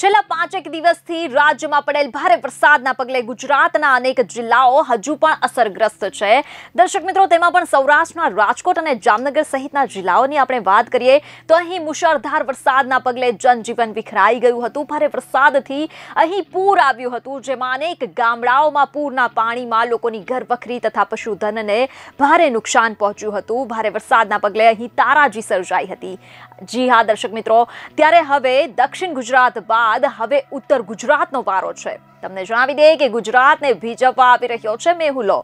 છલા પાંચ એક દિવસ થી રાજ્યમાં પડેલ ભારે વરસાદના પગલે ગુજરાતના अनेक જિલ્લાઓ હજુ પણ અસરગ્રસ્ત છે દર્શક મિત્રો તેમાં પણ સૌરાષ્ટ્રના રાજકોટ અને જામનગર સહિતના જિલ્લાઓની આપણે વાત કરીએ તો અહીં મુશારધાર વરસાદના પગલે જનજીવન વિખરાઈ ગયું હતું ભારે વરસાદથી અહીં પૂર આવ્યું હતું જેમાં अनेक ગામડાઓમાં પૂરના પાણીમાં લોકોની ઘરવખરી તથા પશુધનને ભારે નુકસાન પહોંચ્યું હતું ભારે વરસાદના પગલે અહીં તારાજી સરજાઈ હતી જી હા દર્શક મિત્રો ત્યારે હવે દક્ષિણ ગુજરાત બાદ હવે ઉત્તર ગુજરાતનો વારો છે તમને જણાવી દઈએ કે ગુજરાતને ભીજવવા આવી રહ્યો છે મેહુલો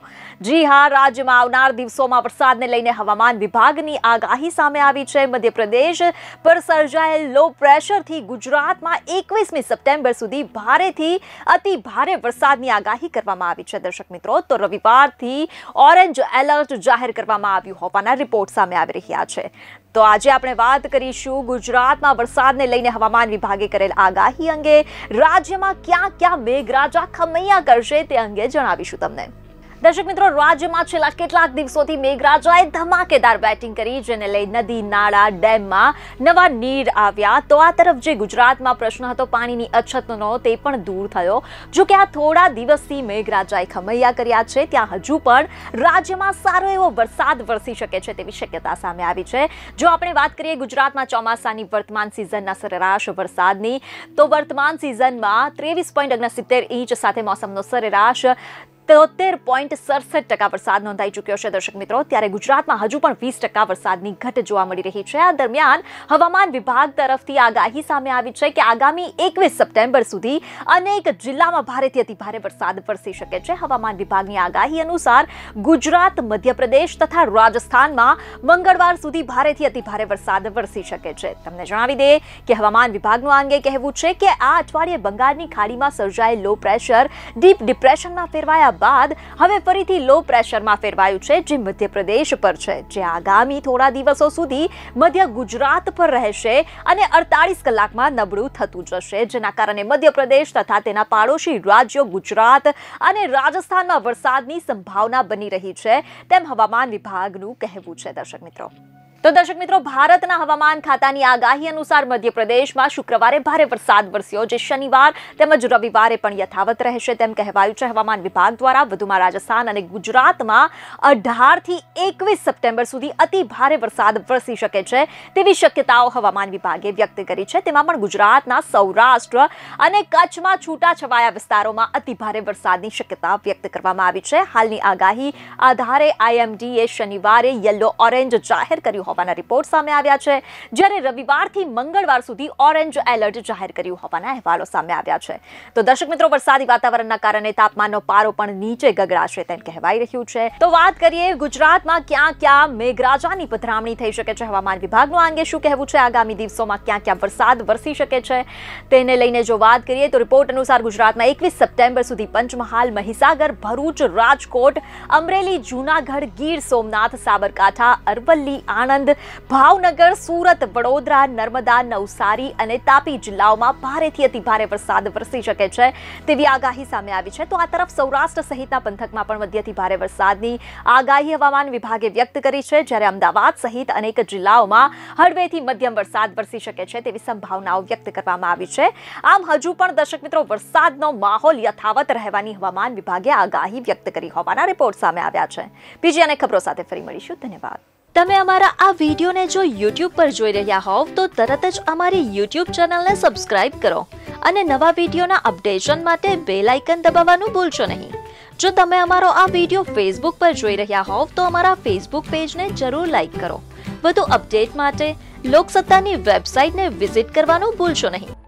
જી હા રાજ્યમાં આવનાર દિવસોમાં વરસાદને લઈને હવામાન વિભાગની આગાહી સામે આવી છે મધ્યપ્રદેશ પર સર્જાયેલ લો પ્રેશરથી ગુજરાતમાં એકવીસમી સપ્ટેમ્બર સુધી ભારેથી અતિ ભારે વરસાદની આગાહી કરવામાં આવી છે દર્શક મિત્રો તો રવિવારથી ઓરેન્જ એલર્ટ જાહેર કરવામાં આવ્યું હોવાના રિપોર્ટ સામે આવી રહ્યા છે તો આજે આપણે વાત કરીશું ગુજરાતમાં વરસાદને લઈને હવામાન વિભાગે કરેલ આગાહી અંગે રાજ્યમાં ક્યાં ક્યાં મેઘરાજા ખમૈયા કરશે તે અંગે જણાવીશું તમને દર્શક મિત્રો રાજ્યમાં છેલ્લા કેટલાક દિવસોથી મેઘરાજાએ ધમાકેદાર બેટિંગ કરી જેને લઈ નદી નાળા ડેમમાં નવા નીર આવ્યા તો આ તરફ જે ગુજરાતમાં પ્રશ્ન હતો પાણીની અછતનો તે પણ દૂર થયો જો કે આ થોડા દિવસથી મેઘરાજાએ ખમૈયા કર્યા છે ત્યાં હજુ પણ રાજ્યમાં સારો એવો વરસાદ વરસી શકે છે તેવી શક્યતા સામે આવી છે જો આપણે વાત કરીએ ગુજરાતમાં ચોમાસાની વર્તમાન સિઝનના સરેરાશ વરસાદની તો વર્તમાન સિઝનમાં ત્રેવીસ પોઈન્ટ ઓગણસિત્તેર ઇંચ સાથે મોસમનો સરેરાશ તો 1.67% વરસાદ નોંધાઈ ચૂક્યો છે દર્શક મિત્રો ત્યારે ગુજરાતમાં હજુ પણ 20% વરસાદની ઘટ જોવા મળી રહી છે આ દરમિયાન હવામાન વિભાગ તરફથી આગાહી સામે આવી છે કે આગામી 21 સપ્ટેમ્બર સુધી અનેક જિલ્લામાં ભારેથી અતિભારે વરસાદ પડી શકે છે હવામાન વિભાગની આગાહી અનુસાર ગુજરાત મધ્યપ્રદેશ તથા રાજસ્થાનમાં બંગળવાર સુધી ભારેથી અતિભારે વરસાદ પડી શકે છે તમને જણાવી દઈએ કે હવામાન વિભાગનું આંગે કહેવું છે કે આ આટવાળી બંગાળની ખાડીમાં સર્જાયેલ લો પ્રેશર ડીપ ડિપ્રેશનના પેરવાયા બાદ હવે ફરીથી લો પ્રેશરમાં ફેરવાયું છે જે મધ્યપ્રદેશ પર છે જે આગામી થોડા દિવસો સુધી મધ્ય ગુજરાત પર રહેશે અને અડતાળીસ કલાકમાં નબળું થતું જશે જેના કારણે મધ્યપ્રદેશ તથા તેના પાડોશી રાજ્યો ગુજરાત અને રાજસ્થાનમાં વરસાદની સંભાવના બની રહી છે તેમ હવામાન વિભાગનું કહેવું છે દર્શક મિત્રો તો દર્શક મિત્રો ભારતના હવામાન ખાતાની આગાહી અનુસાર મધ્યપ્રદેશમાં શુક્રવારે ભારે વરસાદ વરસ્યો જે શનિવાર તેમજ રવિવારે પણ યથાવત રહેશે તેમ કહેવાયું છે હવામાન વિભાગ દ્વારા વધુમાં રાજસ્થાન અને ગુજરાતમાં અઢારથી એકવીસ સપ્ટેમ્બર સુધી અતિ ભારે વરસાદ વરસી શકે છે તેવી શક્યતાઓ હવામાન વિભાગે વ્યક્ત કરી છે તેમાં પણ ગુજરાતના સૌરાષ્ટ્ર અને કચ્છમાં છૂટાછવાયા વિસ્તારોમાં અતિ ભારે વરસાદની શક્યતા વ્યક્ત કરવામાં આવી છે હાલની આગાહી આધારે આઈએમડીએ શનિવારે યલો ઓરેન્જ જાહેર કર્યું હવાના રિપોર્ટ સામે આવ્યા છે જ્યારે રવિવાર થી મંગળવાર સુધી ઓરેન્જ એલર્ટ જાહેર કરીયું હોવાના અહેવાલો સામે આવ્યા છે તો દર્શક મિત્રો વરસાદી વાતાવરણના કારણે તાપમાનનો પારો પણ નીચે ગગડા છે તેમ કહેવાઈ રહ્યું છે તો વાત કરીએ ગુજરાતમાં ક્યાં ક્યાં મેઘરાજાની પધરામણી થઈ શકે છે એવા માન વિભાગનો અંગે શું કહેવું છે આગામી દિવસોમાં ક્યાં ક્યાં વરસાદ વર્ષી શકે છે તેને લઈને જો વાત કરીએ તો રિપોર્ટ અનુસાર ગુજરાતમાં 21 સપ્ટેમ્બર સુધી પંચમહાલ, મહીસાગર, ભરૂચ, રાજકોટ, અમરેલી, જૂનાગઢ, ગીર, સોમનાથ, સાબરકાઠા, અરવલ્લી અને ભાવનગર સુરત વડોદરા नर्मदा નૌસારી અને તાપી જિલ્લામાં ભારેથી અતિ ભારે વરસાદ પડશે જ કહે છે તેવી આગાહી સામે આવી છે તો આ તરફ સૌરાષ્ટ્ર સહિત આ પંથકમાં પણ વધ્યતી ભારે વરસાદની આગાહી હવામાન વિભાગે વ્યક્ત કરી છે જ્યારે અમદાવાદ સહિત અનેક જિલ્લાઓમાં હળવેથી મધ્યમ વરસાદ વર્ષી શકે છે તેવી સંભાવનાઓ વ્યક્ત કરવામાં આવી છે આમ હજુ પણ દર્શક મિત્રો વરસાદનો માહોલ યથાવત રહેવાની હવામાન વિભાગે આગાહી વ્યક્ત કરી હોવાના રિપોર્ટ સામે આવ્યા છે પીજીએન ખબરો સાથે ફરી મળીશું ધન્યવાદ તમે અમારું આ વિડિયો ને જો YouTube પર જોઈ રહ્યા હો તો તરત જ અમારી YouTube ચેનલને સબ્સ્ક્રાઇબ કરો અને નવા વિડિયોના અપડેટશન માટે બેલ આઇકન દબાવવાનું ભૂલજો નહીં જો તમે અમારો આ વિડિયો Facebook પર જોઈ રહ્યા હો તો અમારું Facebook પેજને જરૂર લાઈક કરો વધુ અપડેટ માટે લોક સત્તાની વેબસાઈટને વિઝિટ કરવાનું ભૂલજો નહીં